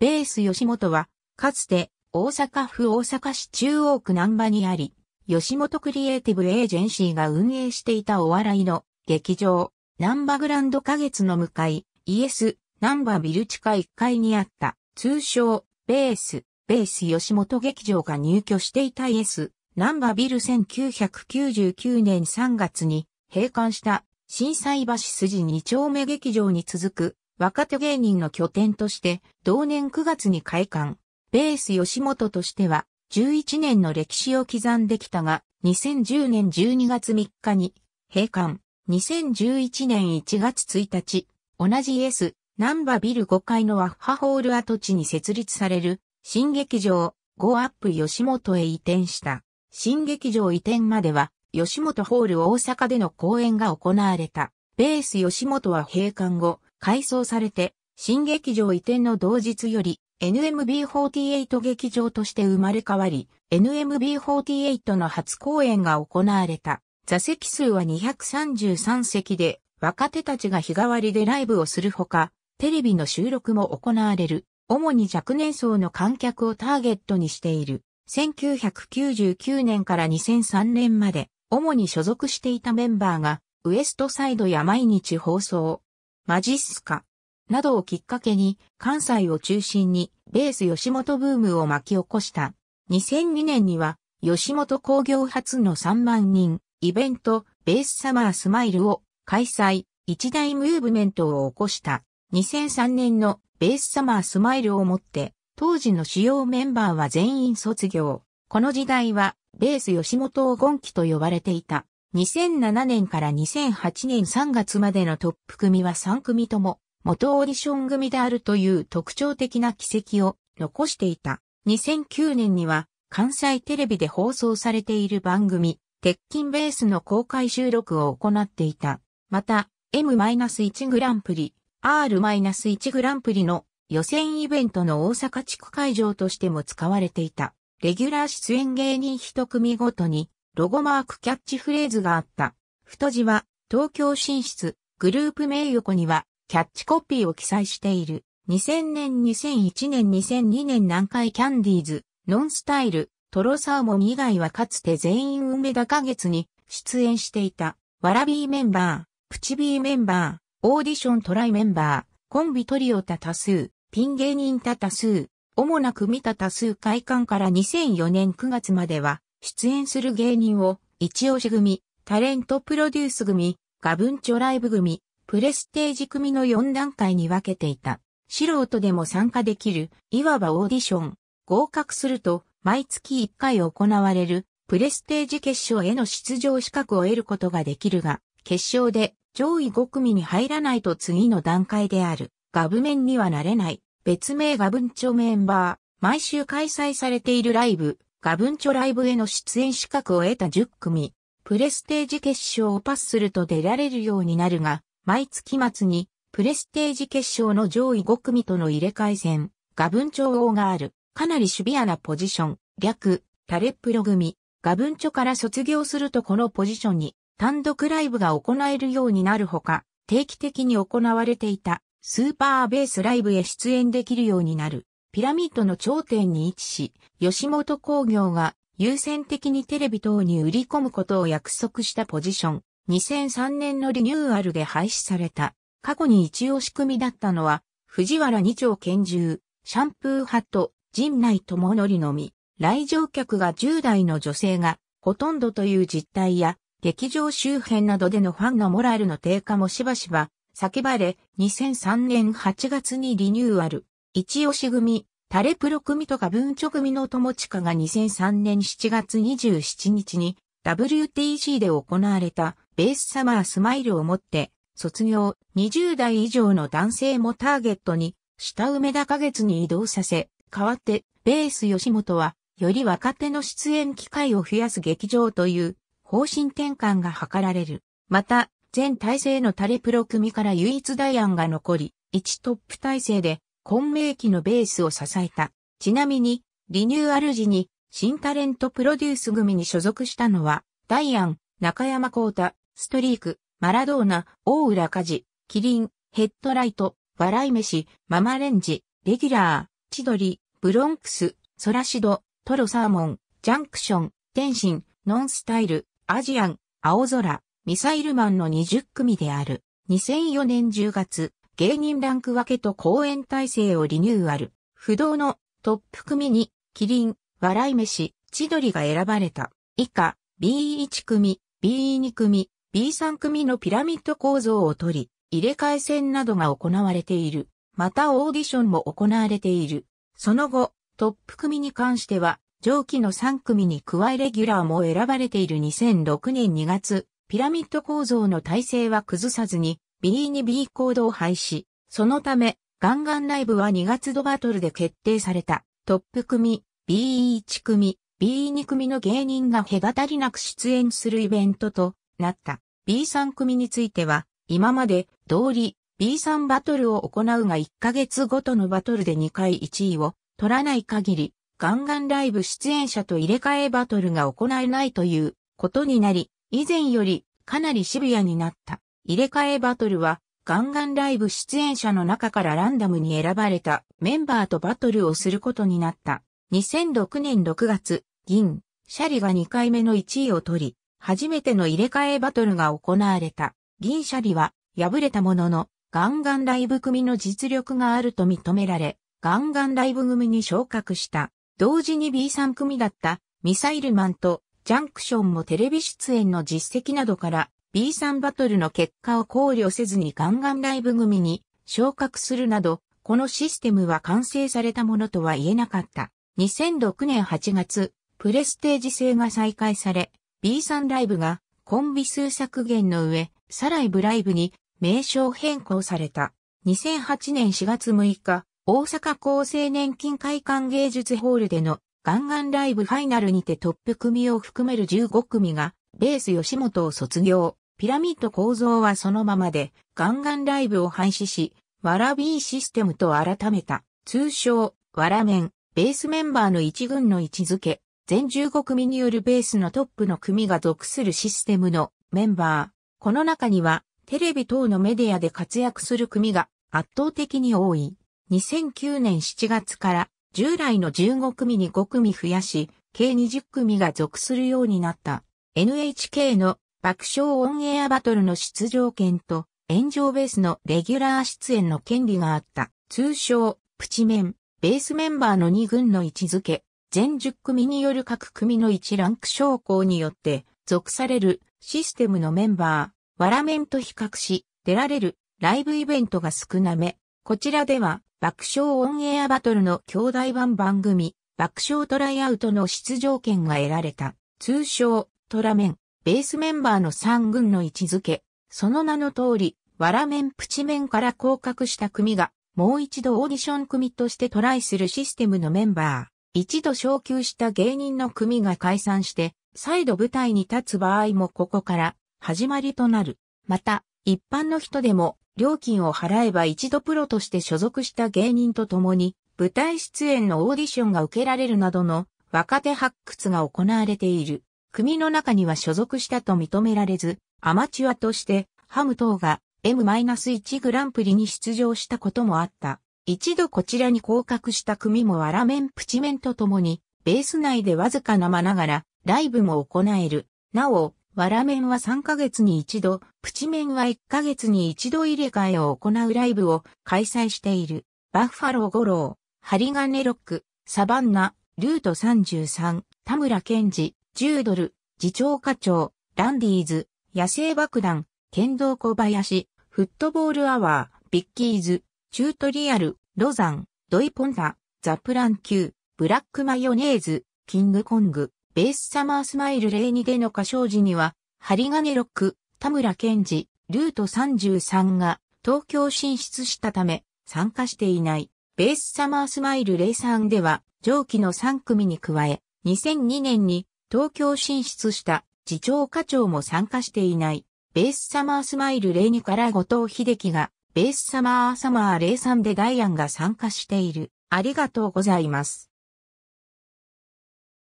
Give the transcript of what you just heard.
ベース吉本は、かつて、大阪府大阪市中央区南波にあり、吉本クリエイティブエージェンシーが運営していたお笑いの劇場、南波グランド花月の向かい、イエス、南波ビル地下1階にあった、通称、ベース、ベース吉本劇場が入居していたイエス、南波ビル1999年3月に閉館した、震災橋筋2丁目劇場に続く若手芸人の拠点として同年9月に開館。ベース吉本としては11年の歴史を刻んできたが2010年12月3日に閉館。2011年1月1日、同じ S、南波ビル5階のワッハホール跡地に設立される新劇場ゴーアップ吉本へ移転した。新劇場移転までは吉本ホール大阪での公演が行われた。ベース吉本は閉館後、改装されて、新劇場移転の同日より NMB48 劇場として生まれ変わり、NMB48 の初公演が行われた。座席数は233席で、若手たちが日替わりでライブをするほか、テレビの収録も行われる。主に若年層の観客をターゲットにしている。1999年から2003年まで、主に所属していたメンバーが、ウエストサイドや毎日放送、マジっすか、などをきっかけに関西を中心にベース吉本ブームを巻き起こした。2002年には吉本工業初の3万人イベントベースサマースマイルを開催、一大ムーブメントを起こした。2003年のベースサマースマイルをもって当時の主要メンバーは全員卒業。この時代はベース吉本をゴンキと呼ばれていた。2007年から2008年3月までのトップ組は3組とも元オーディション組であるという特徴的な軌跡を残していた。2009年には関西テレビで放送されている番組、鉄筋ベースの公開収録を行っていた。また、M-1 グランプリ、R-1 グランプリの予選イベントの大阪地区会場としても使われていた。レギュラー出演芸人一組ごとにロゴマークキャッチフレーズがあった。太字は、東京進出、グループ名横には、キャッチコピーを記載している。2000年、2001年、2002年南海キャンディーズ、ノンスタイル、トロサーモン以外はかつて全員梅田花月に出演していた、わらびーメンバー、プチビーメンバー、オーディショントライメンバー、コンビトリオタ多数、ピン芸人タ多数、主な組多多数会館から2004年9月までは、出演する芸人を、一押し組、タレントプロデュース組、ガブンチョライブ組、プレステージ組の4段階に分けていた。素人でも参加できる、いわばオーディション。合格すると、毎月1回行われる、プレステージ決勝への出場資格を得ることができるが、決勝で上位5組に入らないと次の段階である、ガブメンにはなれない、別名ガブンチョメンバー、毎週開催されているライブ、ガブンチョライブへの出演資格を得た10組、プレステージ決勝をパスすると出られるようになるが、毎月末にプレステージ決勝の上位5組との入れ替え戦、ガブンチョ王がある、かなりシビアなポジション、略、タレプロ組、ガブンチョから卒業するとこのポジションに単独ライブが行えるようになるほか、定期的に行われていたスーパーベースライブへ出演できるようになる。ピラミッドの頂点に位置し、吉本工業が優先的にテレビ等に売り込むことを約束したポジション。2003年のリニューアルで廃止された。過去に一応仕組みだったのは、藤原二丁拳銃、シャンプーハット、陣内智則のみ、来場客が10代の女性がほとんどという実態や、劇場周辺などでのファンのモラルの低下もしばしば叫ばれ、2003年8月にリニューアル。一押し組、タレプロ組とか文著組の友近が2003年7月27日に WTC で行われたベースサマースマイルをもって卒業20代以上の男性もターゲットに下梅田花月に移動させ、代わってベース吉本はより若手の出演機会を増やす劇場という方針転換が図られる。また、全体制のタレプロ組から唯一ダイアンが残り、1トップ体制で混迷期のベースを支えた。ちなみに、リニューアル時に新タレントプロデュース組に所属したのは、ダイアン、中山光太、ストリーク、マラドーナ、大浦和事、キリン、ヘッドライト、笑い飯、ママレンジ、レギュラー、千鳥、ブロンクス、ソラシド、トロサーモン、ジャンクション、天心、ノンスタイル、アジアン、青空、ミサイルマンの20組である。2004年10月、芸人ランク分けと公演体制をリニューアル。不動のトップ組に、キリン、笑い飯、千鳥が選ばれた。以下、B1 組、B2 組、B3 組のピラミッド構造を取り、入れ替え戦などが行われている。またオーディションも行われている。その後、トップ組に関しては、上記の3組に加えレギュラーも選ばれている2006年2月、ピラミッド構造の体制は崩さずに、ビリー B コードを廃止。そのため、ガンガンライブは2月度バトルで決定されたトップ組、B1 組、B2 組の芸人が隔たりなく出演するイベントとなった。B3 組については、今まで通り B3 バトルを行うが1ヶ月ごとのバトルで2回1位を取らない限り、ガンガンライブ出演者と入れ替えバトルが行えないということになり、以前よりかなりシビアになった。入れ替えバトルは、ガンガンライブ出演者の中からランダムに選ばれたメンバーとバトルをすることになった。2006年6月、銀、シャリが2回目の1位を取り、初めての入れ替えバトルが行われた。銀シャリは敗れたものの、ガンガンライブ組の実力があると認められ、ガンガンライブ組に昇格した。同時に B3 組だったミサイルマンとジャンクションもテレビ出演の実績などから B3 バトルの結果を考慮せずにガンガンライブ組に昇格するなど、このシステムは完成されたものとは言えなかった。2006年8月、プレステージ制が再開され、B3 ライブがコンビ数削減の上、サライブライブに名称変更された。2008年4月6日、大阪厚生年金会館芸術ホールでのガンガンライブファイナルにてトップ組を含める15組が、ベース吉本を卒業。ピラミッド構造はそのままで、ガンガンライブを廃止し、わらびーシステムと改めた、通称、わらメン、ベースメンバーの一軍の位置づけ、全15組によるベースのトップの組が属するシステムのメンバー。この中には、テレビ等のメディアで活躍する組が圧倒的に多い。2009年7月から従来の15組に5組増やし、計20組が属するようになった。NHK の爆笑オンエアバトルの出場権と炎上ベースのレギュラー出演の権利があった。通称、プチメン、ベースメンバーの2軍の位置づけ、全10組による各組の1ランク昇降によって属されるシステムのメンバー、わらメンと比較し、出られるライブイベントが少なめ。こちらでは、爆笑オンエアバトルの兄弟版番組、爆笑トライアウトの出場権が得られた。通称、トラメン。ベースメンバーの3軍の位置づけ、その名の通り、わら面プチ面から降格した組が、もう一度オーディション組としてトライするシステムのメンバー。一度昇級した芸人の組が解散して、再度舞台に立つ場合もここから始まりとなる。また、一般の人でも料金を払えば一度プロとして所属した芸人と共に舞台出演のオーディションが受けられるなどの若手発掘が行われている。組の中には所属したと認められず、アマチュアとしてハム等が M-1 グランプリに出場したこともあった。一度こちらに降格した組もわらめんプチメンと共に、ベース内でわずかな間ながら、ライブも行える。なお、わらめんは3ヶ月に一度、プチメンは1ヶ月に一度入れ替えを行うライブを開催している。バッファロー五郎、ハリガネロック、サバンナ、ルート33、田村健二、ュードル、次長課長、ランディーズ、野生爆弾、剣道小林、フットボールアワー、ビッキーズ、チュートリアル、ロザン、ドイポンタ、ザプラン級、ブラックマヨネーズ、キングコング、ベースサマースマイル02での歌唱時には、針金ロック、田村健二、ルート33が東京進出したため参加していない。ベースサマースマイル03では上記の3組に加え、2002年に東京進出した次長課長も参加していない、ベースサマースマイル02から後藤秀樹が、ベースサマーサマー03でダイアンが参加している。ありがとうございます。